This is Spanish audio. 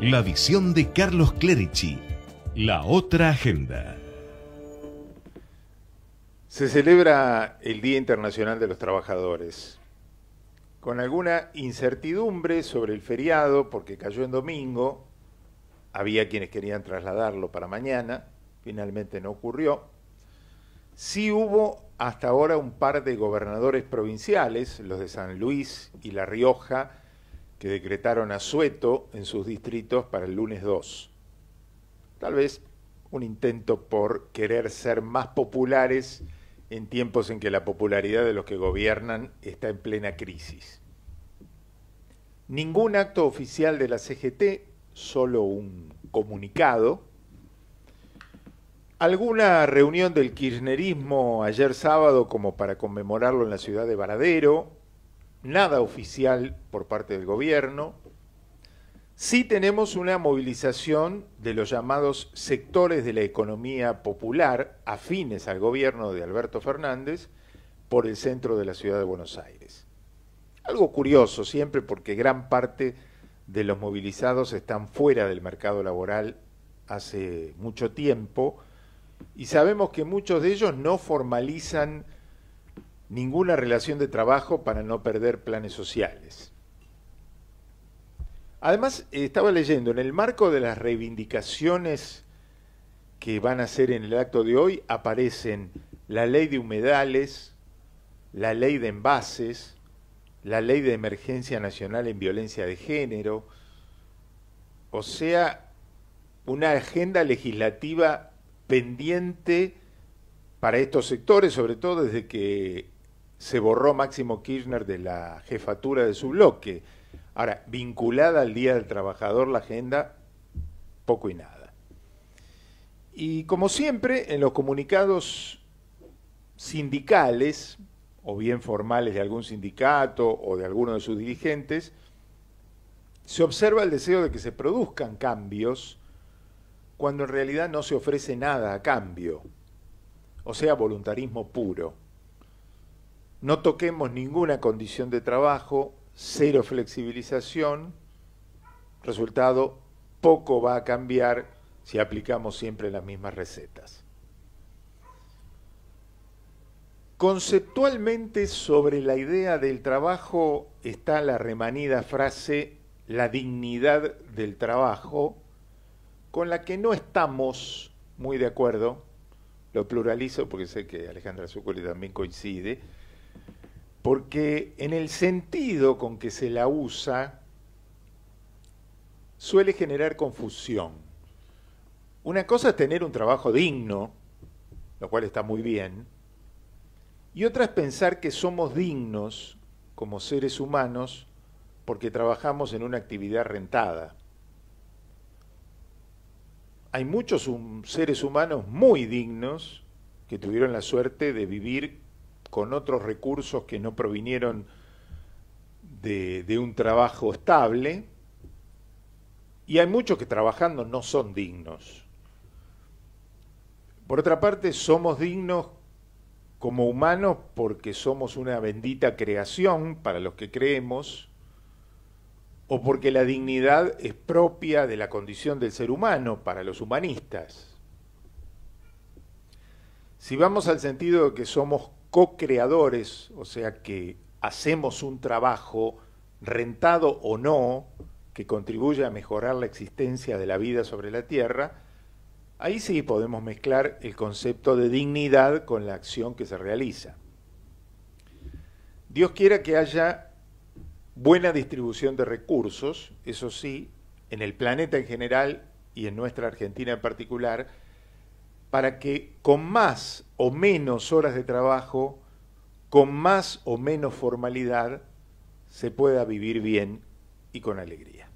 La visión de Carlos Clerici. La otra agenda. Se celebra el Día Internacional de los Trabajadores. Con alguna incertidumbre sobre el feriado, porque cayó en domingo, había quienes querían trasladarlo para mañana, finalmente no ocurrió. Sí hubo hasta ahora un par de gobernadores provinciales, los de San Luis y La Rioja, que decretaron asueto en sus distritos para el lunes 2. Tal vez un intento por querer ser más populares en tiempos en que la popularidad de los que gobiernan está en plena crisis. Ningún acto oficial de la CGT, solo un comunicado. Alguna reunión del kirchnerismo ayer sábado como para conmemorarlo en la ciudad de Varadero, nada oficial por parte del gobierno. Sí tenemos una movilización de los llamados sectores de la economía popular afines al gobierno de Alberto Fernández por el centro de la ciudad de Buenos Aires. Algo curioso siempre porque gran parte de los movilizados están fuera del mercado laboral hace mucho tiempo y sabemos que muchos de ellos no formalizan ninguna relación de trabajo para no perder planes sociales. Además, eh, estaba leyendo, en el marco de las reivindicaciones que van a ser en el acto de hoy, aparecen la ley de humedales, la ley de envases, la ley de emergencia nacional en violencia de género, o sea, una agenda legislativa pendiente para estos sectores, sobre todo desde que se borró Máximo Kirchner de la jefatura de su bloque. Ahora, vinculada al Día del Trabajador, la agenda, poco y nada. Y como siempre, en los comunicados sindicales, o bien formales de algún sindicato o de alguno de sus dirigentes, se observa el deseo de que se produzcan cambios cuando en realidad no se ofrece nada a cambio, o sea, voluntarismo puro no toquemos ninguna condición de trabajo, cero flexibilización, resultado, poco va a cambiar si aplicamos siempre las mismas recetas. Conceptualmente sobre la idea del trabajo está la remanida frase la dignidad del trabajo, con la que no estamos muy de acuerdo, lo pluralizo porque sé que Alejandra Zuccoli también coincide, porque en el sentido con que se la usa suele generar confusión. Una cosa es tener un trabajo digno, lo cual está muy bien, y otra es pensar que somos dignos como seres humanos porque trabajamos en una actividad rentada. Hay muchos seres humanos muy dignos que tuvieron la suerte de vivir con otros recursos que no provinieron de, un trabajo estable, y hay muchos que trabajando no son dignos. Por otra parte, somos dignos como humanos porque somos una bendita creación para los que creemos, o porque la dignidad es propia de la condición del ser humano para los humanistas. Si vamos al sentido de que somos co-creadores, o sea que hacemos un trabajo, rentado o no, que contribuya a mejorar la existencia de la vida sobre la Tierra, ahí sí podemos mezclar el concepto de dignidad con la acción que se realiza. Dios quiera que haya buena distribución de recursos, eso sí, en el planeta en general y en nuestra Argentina en particular, para que con más o menos horas de trabajo, con más o menos formalidad, se pueda vivir bien y con alegría.